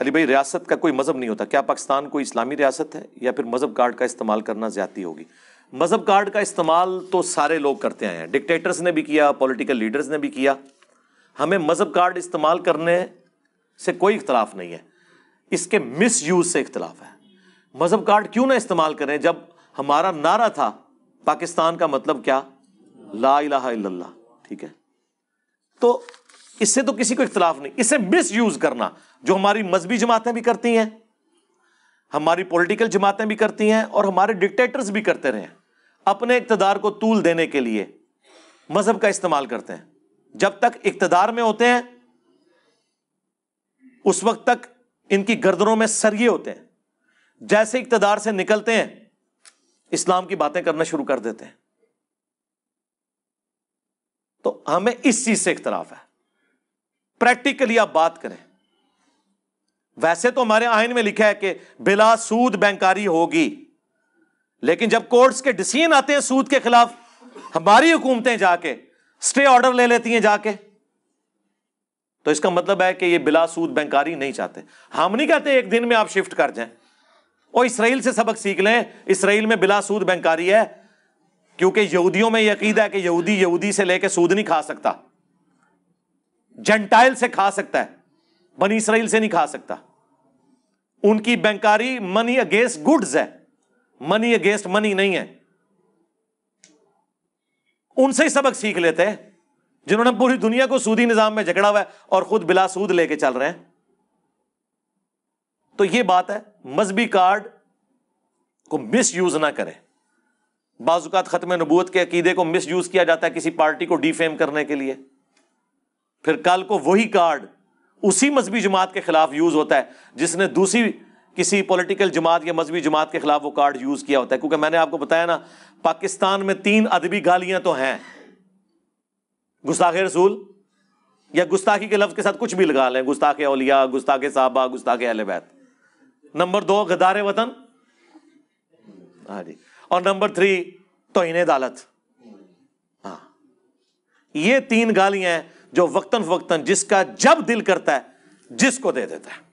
अली भाई रियासत का कोई मज़हब नहीं होता क्या पाकिस्तान कोई इस्लामी रियासत है या फिर मज़हब कार्ड का इस्तेमाल करना ज़्यादा होगी मज़हब कार्ड का इस्तेमाल तो सारे लोग करते आए हैं डिक्टेटर्स ने भी किया पॉलिटिकल लीडर्स ने भी किया हमें मज़हब कार्ड इस्तेमाल करने से कोई इख्तलाफ नहीं है इसके मिस यूज़ से इख्तलाफ है मज़हब कार्ड क्यों ना इस्तेमाल करें जब हमारा नारा था पाकिस्तान का मतलब क्या ला इलाहा इल्लल्लाह ठीक है तो इससे तो किसी को इख्तलाफ नहीं इसे मिस यूज करना जो हमारी मजहबी जमातें भी करती हैं हमारी पॉलिटिकल जमातें भी करती हैं और हमारे डिक्टेटर्स भी करते रहे अपने इकतदार को तूल देने के लिए मजहब का इस्तेमाल करते हैं जब तक इकतदार में होते हैं उस वक्त तक इनकी गर्दनों में सरिये होते हैं जैसे इकतदार से निकलते हैं इस्लाम की बातें करना शुरू कर देते हैं तो हमें इस चीज से इख्तलाफ है प्रैक्टिकली आप बात करें वैसे तो हमारे आयन में लिखा है कि बिला सूद बैंकारी होगी लेकिन जब कोर्ट्स के डिसीजन आते हैं सूद के खिलाफ हमारी हुकूमतें जाके स्टे ऑर्डर ले लेती हैं जाके तो इसका मतलब है कि ये बिला सूद बैंकारी नहीं चाहते हम नहीं कहते एक दिन में आप शिफ्ट कर जाएं और इसराइल से सबक सीख लें इसराइल में बिला सूद बैंकारी है क्योंकि यहूदियों में यकीद है कि यहूदी यहूदी से लेके सूद नहीं खा सकता जेंटाइल से खा सकता है बनी इसराइल से नहीं खा सकता उनकी बैंकारी मनी अगेंस्ट गुड्स है मनी अगेंस्ट मनी नहीं है उनसे ही सबक सीख लेते हैं जिन्होंने पूरी दुनिया को सूदी निजाम में झगड़ा हुआ है और खुद बिलासूद लेके चल रहे हैं तो ये बात है मजहबी कार्ड को मिस यूज ना करें बाजुकात खत्म नबूत के अकीदे को मिस यूज किया जाता है किसी पार्टी को डिफेम करने के लिए फिर कल को वही कार्ड उसी मजहबी जमात के खिलाफ यूज़ होता है जिसने दूसरी किसी पॉलिटिकल जमात या मजहबी जमात के खिलाफ वो कार्ड यूज़ किया होता है क्योंकि मैंने आपको बताया ना पाकिस्तान में तीन अदबी गालियां तो हैं गुस्ताखे रसूल या गुस्ताखी के लफ्ज़ के साथ कुछ भी लगा लें गुस्ताखे अलिया गुस्ताखे साहबा गुस्ताखे अलबैत नंबर दो गदार वतन हाँ जी और नंबर थ्री तोहन अदालत हाँ ये तीन गालियां हैं जो वक्तन वक्तन जिसका जब दिल करता है जिसको दे देता है